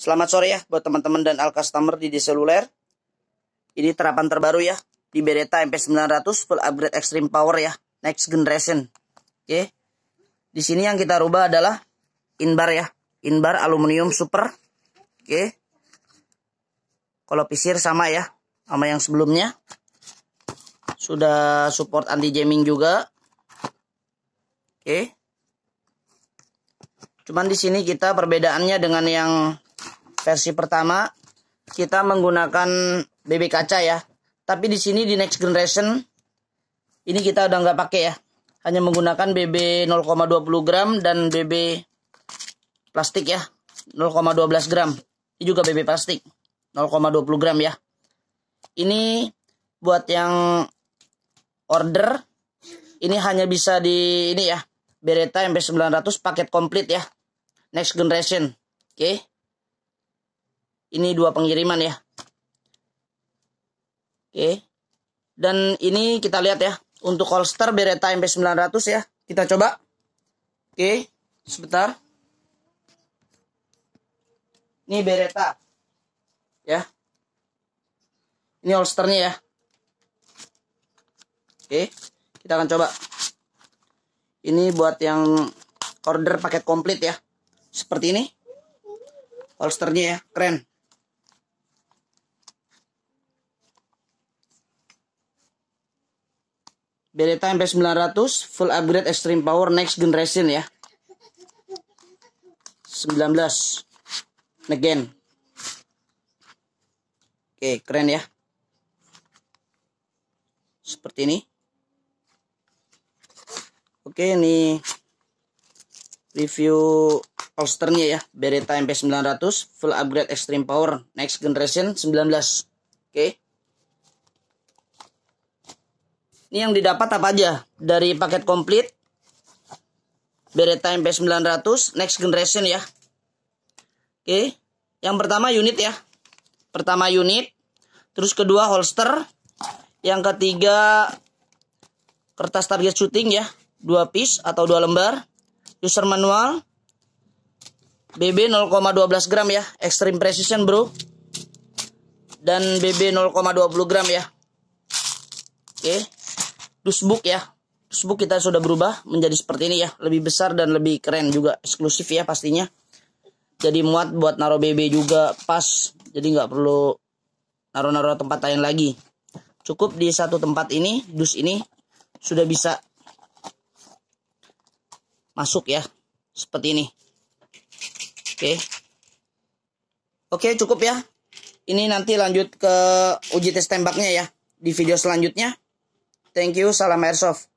Selamat sore ya buat teman-teman dan al customer di seluler. Ini terapan terbaru ya di Beretta MP900 full upgrade extreme power ya, next generation. Oke. Di sini yang kita rubah adalah inbar ya, inbar aluminium super. Oke. Kalau pisir sama ya sama yang sebelumnya. Sudah support anti jamming juga. Oke. Cuman di sini kita perbedaannya dengan yang versi pertama kita menggunakan BB kaca ya. Tapi di sini di next generation ini kita udah nggak pakai ya. Hanya menggunakan BB 0,20 gram dan BB plastik ya. 0,12 gram. Ini juga BB plastik. 0,20 gram ya. Ini buat yang order ini hanya bisa di ini ya. Beretta MP900 paket komplit ya. Next generation. Oke. Okay. Ini dua pengiriman ya. Oke. Dan ini kita lihat ya. Untuk holster Beretta MP900 ya. Kita coba. Oke. Sebentar. Ini Beretta. Ya. Ini holsternya ya. Oke. Kita akan coba. Ini buat yang order paket komplit ya. Seperti ini. Holsternya ya. Keren. Beretta MP900 full upgrade extreme power next generation ya 19 Again. oke keren ya seperti ini oke ini review holsternya ya Beretta MP900 full upgrade extreme power next generation 19 oke Ini yang didapat apa aja? Dari paket komplit. Beretta MP900. Next generation ya. Oke. Yang pertama unit ya. Pertama unit. Terus kedua holster. Yang ketiga kertas target shooting ya. Dua piece atau dua lembar. User manual. BB 0,12 gram ya. Extreme precision bro. Dan BB 0,20 gram ya. Oke. Okay dusbook ya dusbook kita sudah berubah menjadi seperti ini ya lebih besar dan lebih keren juga eksklusif ya pastinya jadi muat buat naro BB juga pas jadi nggak perlu naro-naro tempat lain lagi cukup di satu tempat ini dus ini sudah bisa masuk ya seperti ini oke oke cukup ya ini nanti lanjut ke uji tes tembaknya ya di video selanjutnya Thank you, salam airsoft.